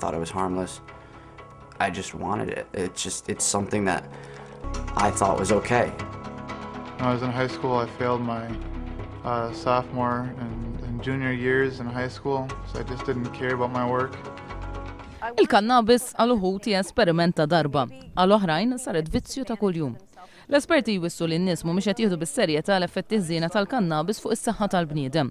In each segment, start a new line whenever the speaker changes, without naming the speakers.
thought it was harmless. I just wanted it. It's just, it's something that I thought was okay.
When I was in high school, I failed my uh, sophomore and, and junior years in high school, so I just didn't care about my work.
Il-kannabis għal uħut hija esperimenta darba, għal oħrajn saret vizzju ta' L-esperti jwissu li n-nis mu qed jieħdu bis-serjetà l-effetti zina tal-kannabis fuq is-saħħa tal-bniedem.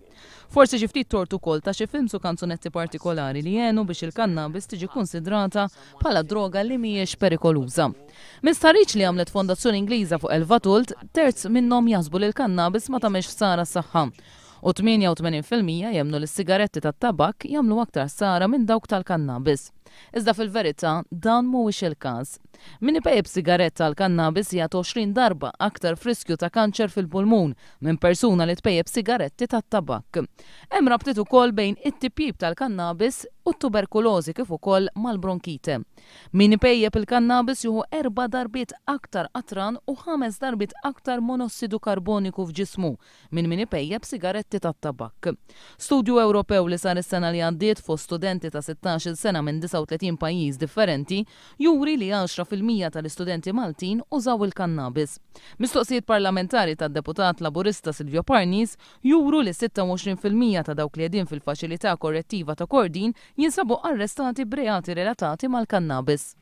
Forsi xi tortu kol ta' xi films kanzunetti partikolari li jenu biex il-kannabis tiġi konsidrata bħala droga li mhijiex perikoluża. Mistarriċ li għamlet fondazzjoni Ingliża fuq Elvatult, terz minnhom jazbu li l-kannabis ma tagħmilx sara s-saħħa u 88% jemnu l-sigaretti tat-tabak jagħmlu aktar sara minn dawk tal-kannabis. Iżda fil-verità dan mhuwiex il-każ. Min pejb sigaretta l kannabis jgħat 20 darba aktar friskju ta' kanċer fil-pulmun minn persuna li tpejjeb sigaretti tat-tabak. Hemm rabtit ukoll bejn it-tipjib tal-kannabis u t-tuberkulożi kif ukoll mal-bronkite. Min ipejjeb il-kannabis juhu erba darbiet aktar atran u ħames darbit aktar monossidu karboniku f'ġismu minn min ipejjeb sigaretti tat-tabak. Studju Ewropew li sar is-sena li għaddiet fost studenti ta' 16 sena minn 35 pajjiż differenti juri li 10% tal-istudenti Maltin użaw il-kannabis. Mistoqsijiet parlamentari tad deputat laburista Silvio Parnis juru li 26% ta' dawk li jedin fil-faċilità korrettiva ta' Kordin jinsabu arrestati breati relatati mal-kannabis.